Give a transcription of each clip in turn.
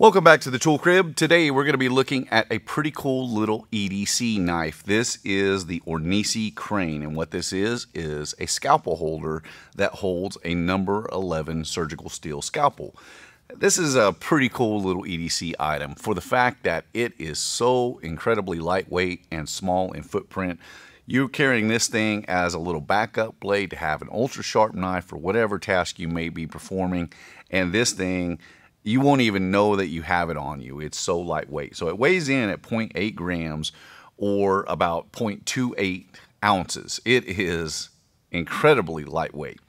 Welcome back to the tool crib. Today we're going to be looking at a pretty cool little EDC knife. This is the Ornisi Crane and what this is is a scalpel holder that holds a number 11 surgical steel scalpel. This is a pretty cool little EDC item for the fact that it is so incredibly lightweight and small in footprint. You're carrying this thing as a little backup blade to have an ultra sharp knife for whatever task you may be performing and this thing you won't even know that you have it on you. It's so lightweight. So it weighs in at 0.8 grams or about 0.28 ounces. It is incredibly lightweight.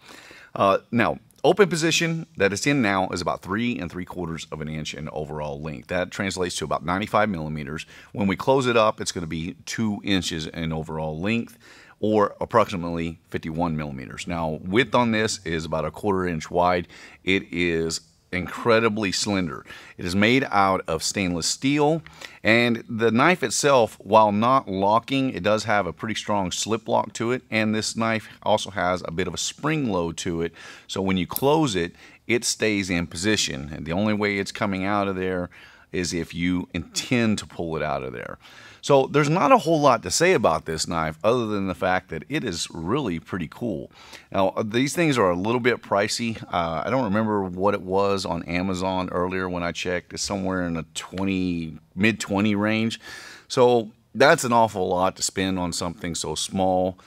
Uh, now, open position that it's in now is about three and three quarters of an inch in overall length. That translates to about 95 millimeters. When we close it up, it's going to be two inches in overall length or approximately 51 millimeters. Now, width on this is about a quarter inch wide. It is incredibly slender. It is made out of stainless steel, and the knife itself, while not locking, it does have a pretty strong slip lock to it, and this knife also has a bit of a spring load to it, so when you close it, it stays in position, and the only way it's coming out of there is if you intend to pull it out of there. So there's not a whole lot to say about this knife other than the fact that it is really pretty cool. Now, uh, these things are a little bit pricey. Uh, I don't remember what it was on Amazon earlier when I checked. It's somewhere in the 20, mid-20 range. So that's an awful lot to spend on something so small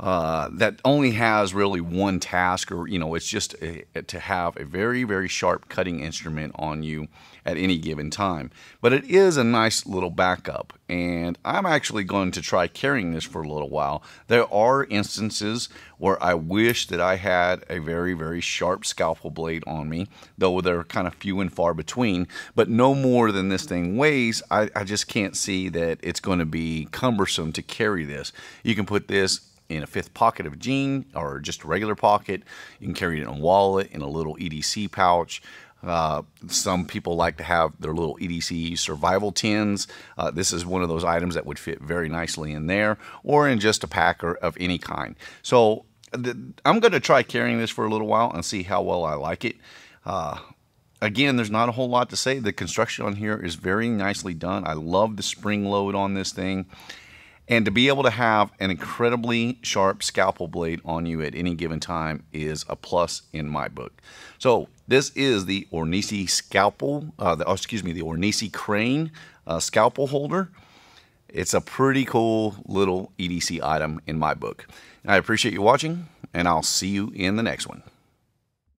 uh, that only has really one task, or you know, it's just a, to have a very, very sharp cutting instrument on you at any given time. But it is a nice little backup, and I'm actually going to try carrying this for a little while. There are instances where I wish that I had a very, very sharp scalpel blade on me, though they're kind of few and far between. But no more than this thing weighs, I, I just can't see that it's going to be cumbersome to carry this. You can put this in a fifth pocket of a jean or just a regular pocket. You can carry it in a wallet, in a little EDC pouch. Uh, some people like to have their little EDC survival tins. Uh, this is one of those items that would fit very nicely in there or in just a pack or, of any kind. So the, I'm going to try carrying this for a little while and see how well I like it. Uh, again, there's not a whole lot to say. The construction on here is very nicely done. I love the spring load on this thing. And to be able to have an incredibly sharp scalpel blade on you at any given time is a plus in my book. So this is the Ornisi scalpel, uh, the, oh, excuse me, the Ornisi crane uh, scalpel holder. It's a pretty cool little EDC item in my book. I appreciate you watching, and I'll see you in the next one.